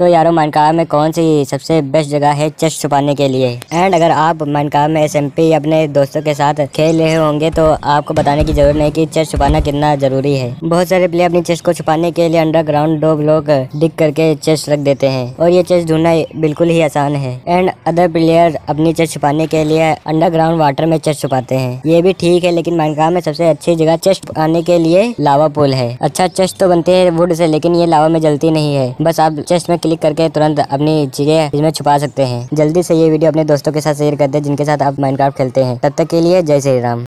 तो यारो माइनकाव में कौन सी सबसे बेस्ट जगह है चेस्ट छुपाने के लिए एंड अगर आप माइनकाव में एस अपने दोस्तों के साथ खेल रहे होंगे तो आपको बताने की जरूरत नहीं कि चेस्ट छुपाना कितना जरूरी है बहुत सारे प्लेयर अपनी चेस्ट को छुपाने के लिए अंडरग्राउंड दो ब्लॉक डिग करके चेस्ट रख देते हैं और ये चेस्ट ढूंढना बिल्कुल ही आसान है एंड अदर प्लेयर अपनी चेस्ट छुपाने के लिए अंडरग्राउंड वाटर में चेस्ट छुपाते हैं ये भी ठीक है लेकिन माइनकाव में सबसे अच्छी जगह चेस्ट छुपाने के लिए लावा पुल है अच्छा चेस्ट तो बनते हैं वुड से लेकिन ये लावा में जलती नहीं है बस आप चेस्ट में क्लिक करके तुरंत अपनी चीजें इसमें छुपा सकते हैं जल्दी से ये वीडियो अपने दोस्तों के साथ शेयर कर दे जिनके साथ आप माइनक्राफ्ट खेलते हैं तब तक के लिए जय श्री राम